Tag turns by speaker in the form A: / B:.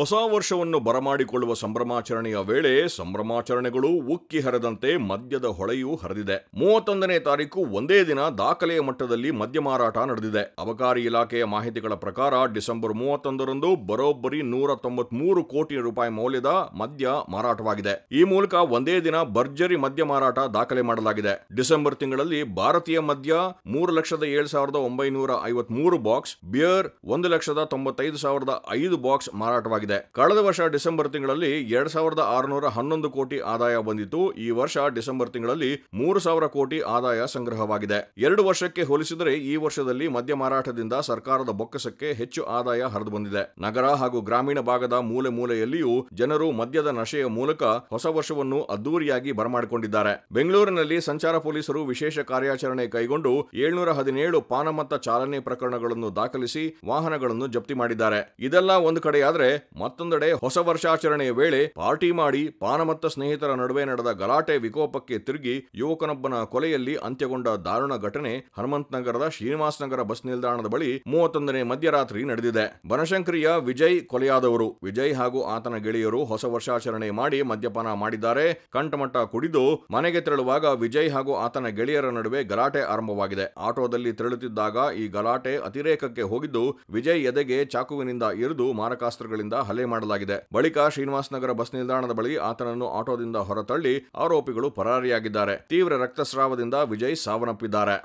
A: ಹೊಸ ವರ್ಷವನ್ನು ಬರಮಾಡಿಕೊಳ್ಳುವ ಸಂಭ್ರಮಾಚರಣೆಯ ವೇಳೆ ಸಂಭ್ರಮಾಚರಣೆಗಳು ಉಕ್ಕಿ ಹರಿದಂತೆ ಮದ್ಯದ ಹೊಳೆಯೂ ಹರಿದಿದೆ ಮೂವತ್ತೊಂದನೇ ತಾರೀಕು ಒಂದೇ ದಿನ ದಾಖಲೆಯ ಮಟ್ಟದಲ್ಲಿ ಮದ್ಯ ಮಾರಾಟ ನಡೆದಿದೆ ಅಬಕಾರಿ ಇಲಾಖೆಯ ಮಾಹಿತಿಗಳ ಪ್ರಕಾರ ಡಿಸೆಂಬರ್ ಮೂವತ್ತೊಂದರಂದು ಬರೋಬ್ಬರಿ ನೂರ ತೊಂಬತ್ಮೂರು ಕೋಟಿ ರೂಪಾಯಿ ಮೌಲ್ಯದ ಮದ್ಯ ಮಾರಾಟವಾಗಿದೆ ಈ ಮೂಲಕ ಒಂದೇ ದಿನ ಭರ್ಜರಿ ಮದ್ಯ ಮಾರಾಟ ದಾಖಲೆ ಮಾಡಲಾಗಿದೆ ಡಿಸೆಂಬರ್ ತಿಂಗಳಲ್ಲಿ ಭಾರತೀಯ ಮದ್ಯ ಮೂರು ಲಕ್ಷದ ಏಳು ಸಾವಿರದ ಒಂಬೈನೂರ ಐವತ್ಮೂರು ಬಾಕ್ಸ್ ಬಿಯರ್ ಒಂದು ಲಕ್ಷದ ತೊಂಬತ್ತೈದು ಸಾವಿರದ ಐದು ಬಾಕ್ಸ್ ಮಾರಾಟವಾಗಿದೆ ಆಗಿದೆ ಕಳೆದ ವರ್ಷ ಡಿಸೆಂಬರ್ ತಿಂಗಳಲ್ಲಿ ಎರಡ್ ಸಾವಿರದ ಆರುನೂರ ಹನ್ನೊಂದು ಕೋಟಿ ಆದಾಯ ಬಂದಿತ್ತು ಈ ವರ್ಷ ಡಿಸೆಂಬರ್ ತಿಂಗಳಲ್ಲಿ ಮೂರು ಸಾವಿರ ಕೋಟಿ ಆದಾಯ ಸಂಗ್ರಹವಾಗಿದೆ ಎರಡು ವರ್ಷಕ್ಕೆ ಹೋಲಿಸಿದರೆ ಈ ವರ್ಷದಲ್ಲಿ ಮದ್ಯ ಮಾರಾಟದಿಂದ ಸರ್ಕಾರದ ಬೊಕ್ಕಸಕ್ಕೆ ಹೆಚ್ಚು ಆದಾಯ ಹರಿದು ಬಂದಿದೆ ನಗರ ಹಾಗೂ ಗ್ರಾಮೀಣ ಭಾಗದ ಮೂಲೆ ಮೂಲೆಯಲ್ಲಿಯೂ ಜನರು ಮದ್ಯದ ನಶೆಯ ಮೂಲಕ ಹೊಸ ವರ್ಷವನ್ನು ಅದ್ದೂರಿಯಾಗಿ ಬರಮಾಡಿಕೊಂಡಿದ್ದಾರೆ ಬೆಂಗಳೂರಿನಲ್ಲಿ ಸಂಚಾರ ಪೊಲೀಸರು ವಿಶೇಷ ಕಾರ್ಯಾಚರಣೆ ಕೈಗೊಂಡು ಏಳ್ನೂರ ಹದಿನೇಳು ಪಾನಮತ್ತ ಚಾಲನೆ ಪ್ರಕರಣಗಳನ್ನು ದಾಖಲಿಸಿ ವಾಹನಗಳನ್ನು ಜಪ್ತಿ ಮಾಡಿದ್ದಾರೆ ಇದೆಲ್ಲ ಒಂದು ಕಡೆಯಾದರೆ ಮತ್ತೊಂದೆಡೆ ಹೊಸ ವರ್ಷಾಚರಣೆಯ ವೇಳೆ ಪಾರ್ಟಿ ಮಾಡಿ ಪಾನಮತ್ತ ಸ್ನೇಹಿತರ ನಡುವೆ ನಡೆದ ಗಲಾಟೆ ವಿಕೋಪಕ್ಕೆ ತಿರುಗಿ ಯುವಕನೊಬ್ಬನ ಕೊಲೆಯಲ್ಲಿ ಅಂತ್ಯಗೊಂಡ ದಾರುಣ ಘಟನೆ ಹನುಮಂತ್ ನಗರದ ಶ್ರೀನಿವಾಸ್ ನಗರ ಬಸ್ ನಿಲ್ದಾಣದ ಬಳಿ ಮೂವತ್ತೊಂದನೇ ಮಧ್ಯರಾತ್ರಿ ನಡೆದಿದೆ ಬನಶಂಕರಿಯ ವಿಜಯ್ ಕೊಲೆಯಾದವರು ವಿಜಯ್ ಹಾಗೂ ಆತನ ಗೆಳೆಯರು ಹೊಸ ವರ್ಷಾಚರಣೆ ಮಾಡಿ ಮದ್ಯಪಾನ ಮಾಡಿದ್ದಾರೆ ಕಂಠಮಟ್ಟ ಕುಡಿದು ಮನೆಗೆ ತೆರಳುವಾಗ ವಿಜಯ್ ಹಾಗೂ ಆತನ ಗೆಳೆಯರ ನಡುವೆ ಗಲಾಟೆ ಆರಂಭವಾಗಿದೆ ಆಟೋದಲ್ಲಿ ತೆರಳುತ್ತಿದ್ದಾಗ ಈ ಗಲಾಟೆ ಅತಿರೇಕಕ್ಕೆ ಹೋಗಿದ್ದು ವಿಜಯ್ ಎದೆಗೆ ಚಾಕುವಿನಿಂದ ಇರಿದು ಮಾರಕಾಸ್ತ್ರಗಳಿಂದ ಹಲ್ಲೆ ಮಾಡಲಾಗಿದೆ ಬಳಿಕ ಶ್ರೀನಿವಾಸ್ ನಗರ ಬಸ್ ನಿಲ್ದಾಣದ ಬಳಿ ಆತನನ್ನು ಆಟೋದಿಂದ ಹೊರತಳ್ಳಿ ಆರೋಪಿಗಳು ಪರಾರಿಯಾಗಿದ್ದಾರೆ ತೀವ್ರ ರಕ್ತಸ್ರಾವದಿಂದ ವಿಜಯ್ ಸಾವನ್ನಪ್ಪಿದ್ದಾರೆ